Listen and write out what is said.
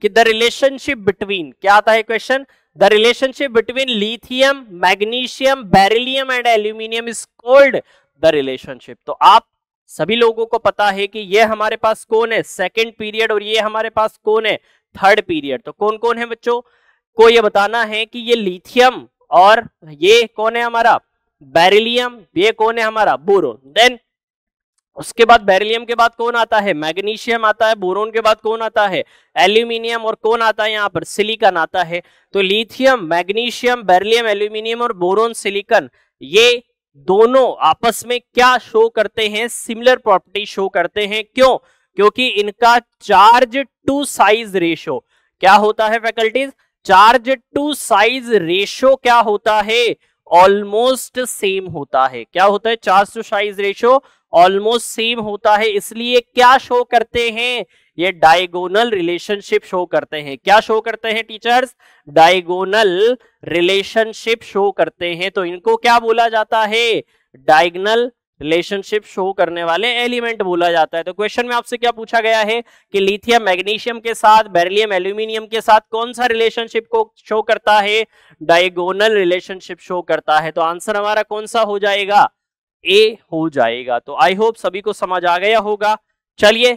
कि the relationship between क्या आता है question the relationship between lithium magnesium beryllium and aluminium is called the relationship तो आप सभी लोगों को पता है कि ये हमारे पास कौन है सेकेंड पीरियड और ये हमारे पास कौन है थर्ड पीरियड तो कौन कौन है बच्चों को ये बताना है कि ये लिथियम और ये कौन है हमारा बेरिलियम ये कौन है हमारा बोरोन देन उसके बाद बेरिलियम के बाद कौन आता है मैग्नीशियम आता है बोरोन के बाद कौन आता है एल्यूमिनियम और कौन आता है यहाँ पर सिलिकन आता है तो लिथियम मैग्नीशियम बेरिलियम एल्यूमिनियम और बोरोन सिलिकन ये दोनों आपस में क्या शो करते हैं सिमिलर प्रॉपर्टी शो करते हैं क्यों क्योंकि इनका चार्ज टू साइज रेशो क्या होता है फैकल्टीज चार्ज टू साइज रेशो क्या होता है ऑलमोस्ट सेम होता है क्या होता है charge to size ratio almost same होता है इसलिए क्या शो करते हैं ये डायगोनल रिलेशनशिप शो करते हैं क्या शो करते हैं टीचर्स डायगोनल रिलेशनशिप शो करते हैं तो इनको क्या बोला जाता है डायगनल रिलेशनशिप शो करने वाले एलिमेंट बोला जाता है तो क्वेश्चन में आपसे क्या पूछा गया है कि लिथियम मैग्नीशियम के साथ बेरिलियम एल्यूमिनियम के साथ कौन सा रिलेशनशिप को शो करता है डायगोनल रिलेशनशिप शो करता है तो आंसर हमारा कौन सा हो जाएगा ए हो जाएगा तो आई होप सभी को समझ आ गया होगा चलिए